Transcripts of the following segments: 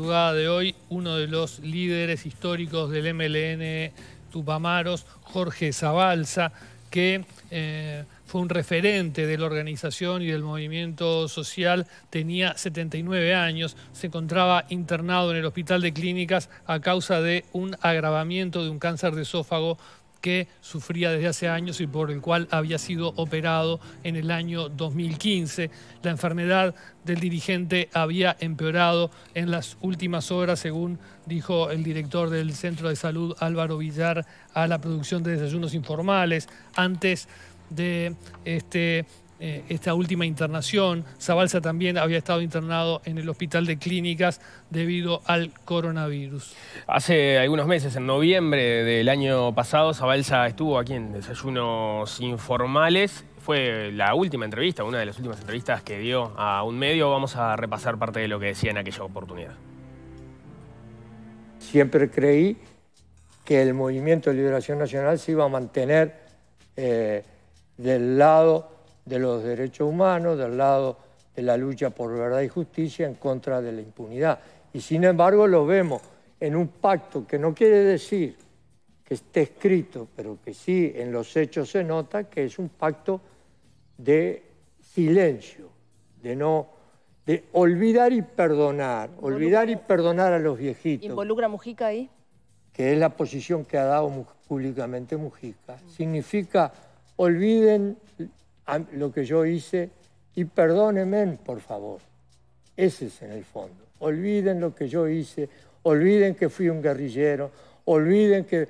de hoy uno de los líderes históricos del MLN Tupamaros, Jorge Zabalza, que eh, fue un referente de la organización y del movimiento social, tenía 79 años, se encontraba internado en el hospital de clínicas a causa de un agravamiento de un cáncer de esófago que sufría desde hace años y por el cual había sido operado en el año 2015. La enfermedad del dirigente había empeorado en las últimas horas, según dijo el director del Centro de Salud Álvaro Villar a la producción de Desayunos Informales. Antes de este eh, esta última internación. Zabalza también había estado internado en el hospital de clínicas debido al coronavirus. Hace algunos meses, en noviembre del año pasado, Zabalza estuvo aquí en desayunos informales fue la última entrevista, una de las últimas entrevistas que dio a un medio. Vamos a repasar parte de lo que decía en aquella oportunidad. Siempre creí que el movimiento de liberación nacional se iba a mantener eh, del lado de los derechos humanos, del lado de la lucha por verdad y justicia en contra de la impunidad. Y sin embargo lo vemos en un pacto que no quiere decir que esté escrito, pero que sí en los hechos se nota que es un pacto de silencio, de no de olvidar y perdonar, olvidar y perdonar a los viejitos. ¿Involucra Mujica ahí? Que es la posición que ha dado públicamente Mujica. Significa olviden lo que yo hice y perdónenme, por favor. Ese es en el fondo. Olviden lo que yo hice, olviden que fui un guerrillero, olviden que,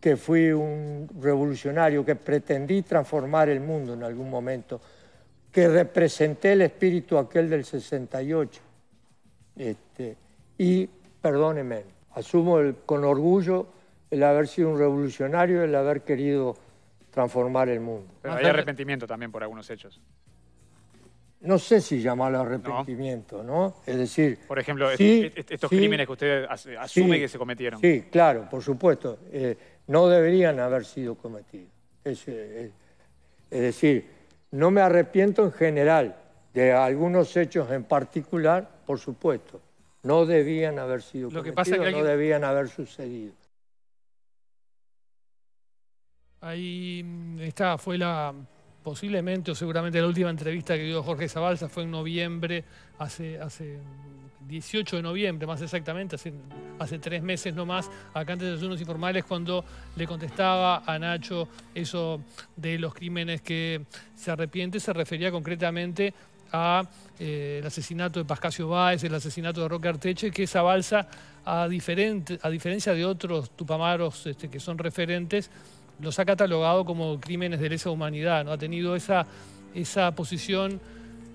que fui un revolucionario, que pretendí transformar el mundo en algún momento, que representé el espíritu aquel del 68. Este, y perdónenme, asumo con orgullo el haber sido un revolucionario, el haber querido transformar el mundo. Pero hay arrepentimiento también por algunos hechos. No sé si llamarlo arrepentimiento, ¿no? Es decir... Por ejemplo, estos crímenes que usted asume que se cometieron. Sí, claro, por supuesto. Eh, no deberían haber sido cometidos. Eh, es, decir, no me arrepiento en general de algunos hechos en particular, por supuesto. No debían haber sido cometidos, no debían haber sucedido. Ahí mm, esta fue la posiblemente o seguramente la última entrevista que dio Jorge Zabalza fue en noviembre, hace, hace 18 mm, de noviembre más exactamente, hace, tres meses nomás, acá antes de los unos informales, cuando le contestaba a Nacho eso de los crímenes que se arrepiente, se refería concretamente al eh, asesinato de Pascasio Báez, el asesinato de Roque Arteche, que Zabalza, a, diferente, a diferencia de otros tupamaros este, que son referentes, los ha catalogado como crímenes de lesa humanidad, ¿no? Ha tenido esa, esa posición,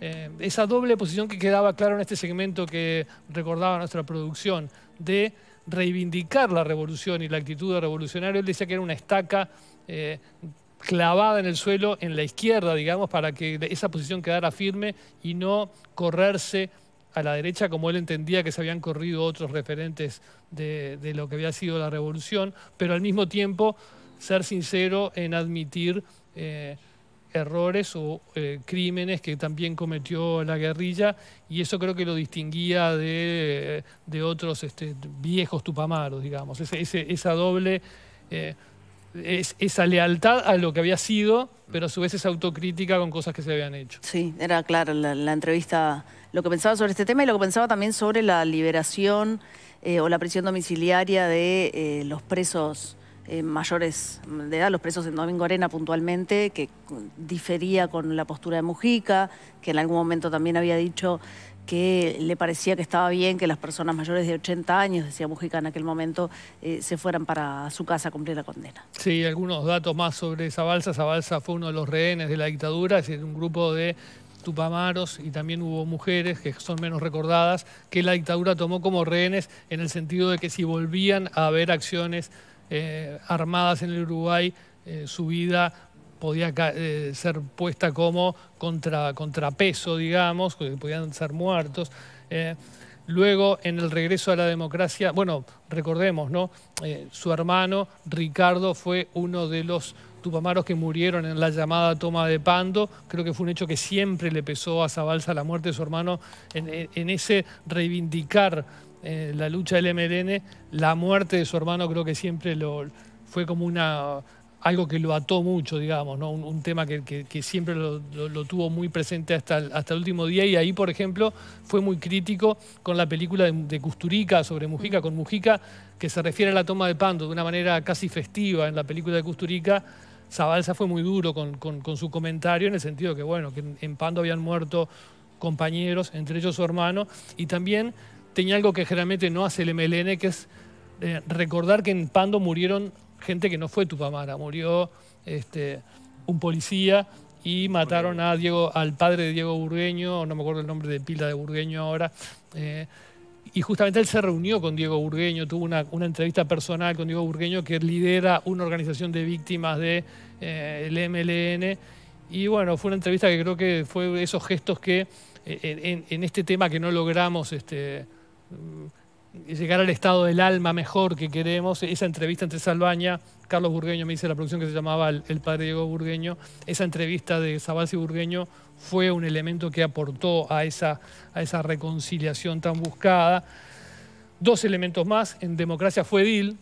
eh, esa doble posición que quedaba claro en este segmento que recordaba nuestra producción, de reivindicar la revolución y la actitud de revolucionario. Él decía que era una estaca eh, clavada en el suelo en la izquierda, digamos, para que esa posición quedara firme y no correrse a la derecha como él entendía que se habían corrido otros referentes de lo que había sido la revolución, pero al mismo tiempo ser sincero en admitir eh, errores o eh, crímenes que también cometió la guerrilla y eso creo que lo distinguía de, otros este, viejos tupamaros, digamos, esa doble, eh, esa lealtad a lo que había sido, pero a su vez esa autocrítica con cosas que se habían hecho. Sí, era claro la, entrevista, lo que pensaba sobre este tema y lo que pensaba también sobre la liberación o la prisión domiciliaria de los presos eh, mayores de edad, los presos en Domingo Arena puntualmente, que difería con la postura de Mujica, que en algún momento también había dicho que le parecía que estaba bien que las personas mayores de 80 años, decía Mujica en aquel momento, eh, se fueran para su casa a cumplir la condena. Sí, algunos datos más sobre esa balsa. fue uno de los rehenes de la dictadura, es decir, un grupo de tupamaros y también hubo mujeres que son menos recordadas, que la dictadura tomó como rehenes en el sentido de que si volvían a haber acciones eh, armadas en el Uruguay, eh, su vida podía eh, ser puesta como contrapeso, digamos, que podían ser muertos. Luego, en el regreso a la democracia, bueno, recordemos, ¿no? su hermano Ricardo fue uno de los tupamaros que murieron en la llamada toma de Pando. Creo que fue un hecho que siempre le pesó a Zabalza la muerte de su hermano en ese reivindicar eh, la lucha del M.D.N. la muerte de su hermano creo que siempre lo, fue como una, algo que lo ató mucho, digamos, ¿no? un, tema que, siempre lo, tuvo muy presente hasta el, hasta el último día y ahí, por ejemplo, fue muy crítico con la película de, Custurica sobre Mujica, con Mujica, que se refiere a la toma de Pando de una manera casi festiva en la película de Custurica. Zabalza fue muy duro con, su comentario en el sentido que, bueno, que en Pando habían muerto compañeros, entre ellos su hermano, y también tenía algo que generalmente no hace el MLN, que es eh, recordar que en Pando murieron gente que no fue Tupamara, murió este, un policía y mataron a Diego, al padre de Diego Burgueño, no me acuerdo el nombre de pila de Burgueño ahora. Eh, y justamente él se reunió con Diego Burgueño, tuvo una, entrevista personal con Diego Burgueño, que lidera una organización de víctimas del eh, MLN. Y bueno, fue una entrevista que creo que fue esos gestos que en, este tema que no logramos este, Mm, llegar al estado del alma mejor que queremos. Esa entrevista entre Salvaña, Carlos Burgueño, me dice la producción que se llamaba El Padre Diego Burgueño, esa entrevista de Sabas y Burgueño fue un elemento que aportó a esa, a esa reconciliación tan buscada. Dos elementos más, en democracia fue Dil,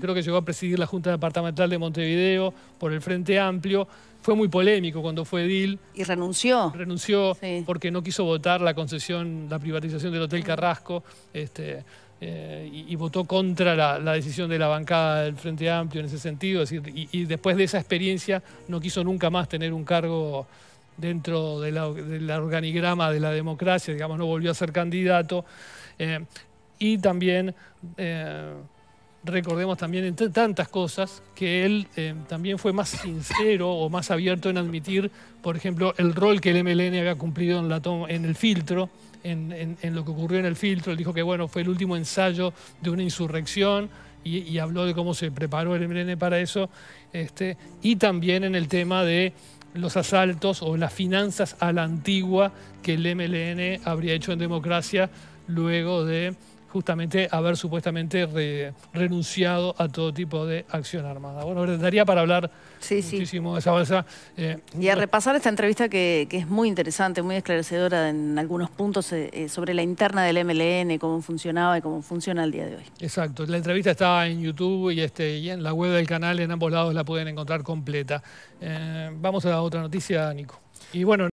creo que llegó a presidir la Junta Departamental de Montevideo por el Frente Amplio. Fue muy polémico cuando fue Dil. Y renunció. Renunció porque no quiso votar la concesión, la privatización del Hotel Carrasco. Este, eh, y, votó contra la, decisión de la bancada del Frente Amplio en ese sentido. y, después de esa experiencia no quiso nunca más tener un cargo dentro del organigrama de la democracia, digamos, no volvió a ser candidato. Eh, y también eh, recordemos también entre tantas cosas que él eh, también fue más sincero o más abierto en admitir, por ejemplo, el rol que el MLN había cumplido en, la en el filtro, en, lo que ocurrió en el filtro. Él dijo que bueno, fue el último ensayo de una insurrección y, y habló de cómo se preparó el MLN para eso. Este, y también en el tema de los asaltos o las finanzas a la antigua que el MLN habría hecho en democracia luego de justamente haber supuestamente renunciado a todo tipo de acción armada. Bueno, daría para hablar muchísimo de esa bolsa. Eh, y a repasar esta entrevista que, es muy interesante, muy esclarecedora en algunos puntos eh, eh, sobre la interna del MLN, cómo funcionaba y cómo funciona el día de hoy. Exacto, la entrevista está en YouTube y, este, y en la web del canal, en ambos lados la pueden encontrar completa. vamos a la otra noticia, Nico. Y bueno,